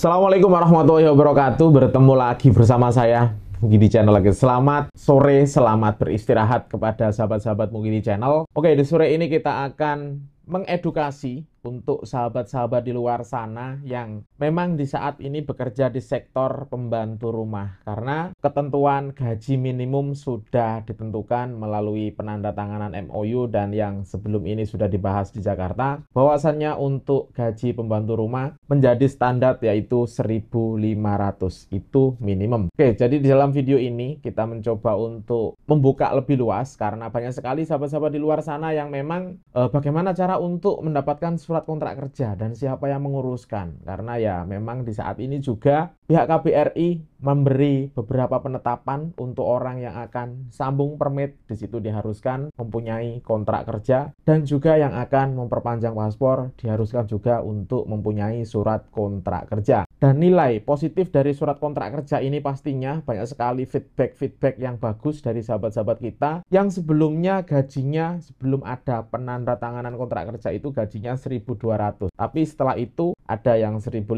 Assalamualaikum warahmatullahi wabarakatuh. Bertemu lagi bersama saya Mungkin di channel lagi. Selamat sore, selamat beristirahat kepada sahabat-sahabat Mungkin di channel. Oke, di sore ini kita akan mengedukasi untuk sahabat-sahabat di luar sana yang memang di saat ini bekerja di sektor pembantu rumah karena ketentuan gaji minimum sudah ditentukan melalui penandatanganan MOU dan yang sebelum ini sudah dibahas di Jakarta bahwasannya untuk gaji pembantu rumah menjadi standar yaitu 1.500 itu minimum oke jadi di dalam video ini kita mencoba untuk membuka lebih luas karena banyak sekali sahabat-sahabat di luar sana yang memang eh, bagaimana cara untuk mendapatkan surat kontrak kerja dan siapa yang menguruskan. Karena ya memang di saat ini juga pihak KBRI memberi beberapa penetapan untuk orang yang akan sambung permit. Di situ diharuskan mempunyai kontrak kerja dan juga yang akan memperpanjang paspor diharuskan juga untuk mempunyai surat kontrak kerja. Dan nilai positif dari surat kontrak kerja ini pastinya banyak sekali feedback-feedback yang bagus dari sahabat-sahabat kita yang sebelumnya gajinya sebelum ada penanda tanganan kontrak kerja itu gajinya 1200. Tapi setelah itu ada yang 1.500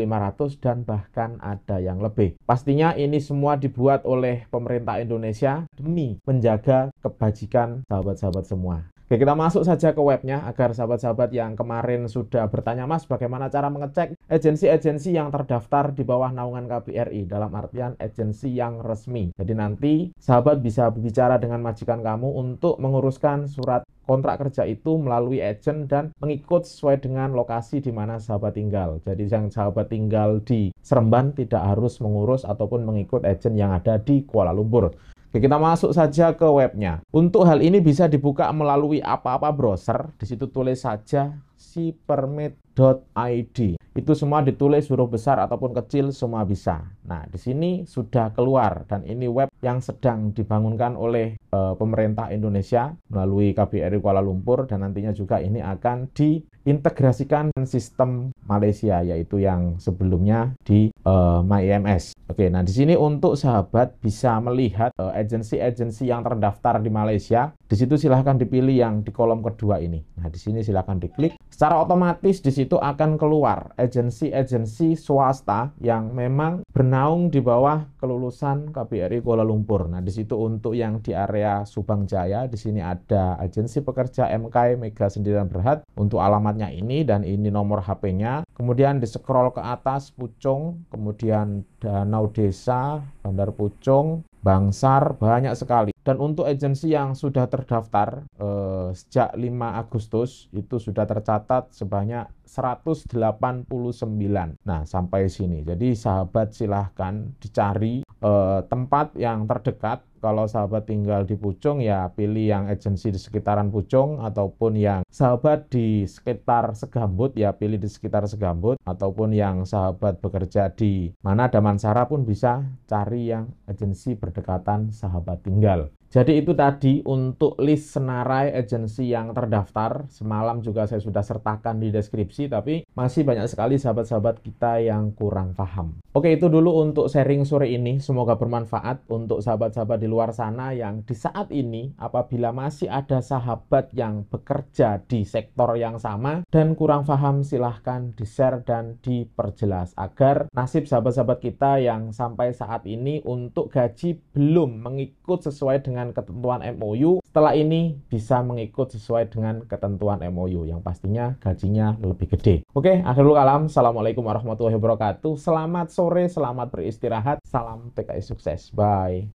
dan bahkan ada yang lebih. Pastinya ini semua dibuat oleh pemerintah Indonesia demi menjaga kebajikan sahabat-sahabat semua. Oke, kita masuk saja ke webnya agar sahabat-sahabat yang kemarin sudah bertanya, Mas, bagaimana cara mengecek agensi-agensi yang terdaftar di bawah naungan KBRI dalam artian agensi yang resmi. Jadi nanti sahabat bisa berbicara dengan majikan kamu untuk menguruskan surat kontrak kerja itu melalui agent dan mengikut sesuai dengan lokasi di mana sahabat tinggal. Jadi yang sahabat tinggal di Seremban tidak harus mengurus ataupun mengikut agent yang ada di Kuala Lumpur. Oke, kita masuk saja ke webnya. Untuk hal ini bisa dibuka melalui apa-apa browser. Di situ tulis saja si permit .id. Itu semua ditulis huruf besar ataupun kecil semua bisa. Nah, di sini sudah keluar dan ini web yang sedang dibangunkan oleh e, pemerintah Indonesia melalui KBRI Kuala Lumpur dan nantinya juga ini akan diintegrasikan sistem Malaysia yaitu yang sebelumnya di eh, e, MyIMS. Oke, nah di sini untuk sahabat bisa melihat eh, agensi-agensi yang terdaftar di Malaysia. Di situ silahkan dipilih yang di kolom kedua ini. Nah, di sini silahkan diklik. Secara otomatis di situ akan keluar agensi-agensi swasta yang memang bernaung di bawah kelulusan KBRI Kuala Lumpur. Nah, di situ untuk yang di area Subang Jaya, di sini ada agensi pekerja MK Mega Sendirian Berhad. Untuk alamatnya ini dan ini nomor HP-nya. Kemudian di scroll ke atas, pucung, kemudian Danau Desa, Bandar Pucung, Bangsar, banyak sekali. Dan untuk agensi yang sudah terdaftar eh, sejak 5 Agustus itu sudah tercatat sebanyak 189. Nah, sampai sini. Jadi sahabat silahkan dicari eh, tempat yang terdekat kalau sahabat tinggal di Pucung ya pilih yang agensi di sekitaran Pucung ataupun yang sahabat di sekitar Segambut ya pilih di sekitar Segambut ataupun yang sahabat bekerja di mana Damansara pun bisa cari yang agensi berdekatan sahabat tinggal. Jadi itu tadi untuk list senarai agensi yang terdaftar. Semalam juga saya sudah sertakan di deskripsi, tapi masih banyak sekali sahabat-sahabat kita yang kurang paham. Oke, itu dulu untuk sharing sore ini. Semoga bermanfaat untuk sahabat-sahabat di luar sana yang di saat ini apabila masih ada sahabat yang bekerja di sektor yang sama dan kurang paham silahkan di-share dan diperjelas agar nasib sahabat-sahabat kita yang sampai saat ini untuk gaji belum mengikut sesuai dengan dengan ketentuan MOU, setelah ini bisa mengikut sesuai dengan ketentuan MOU yang pastinya gajinya lebih gede. Oke, akhirul kalam. Assalamualaikum warahmatullahi wabarakatuh. Selamat sore, selamat beristirahat. Salam PKI sukses. Bye.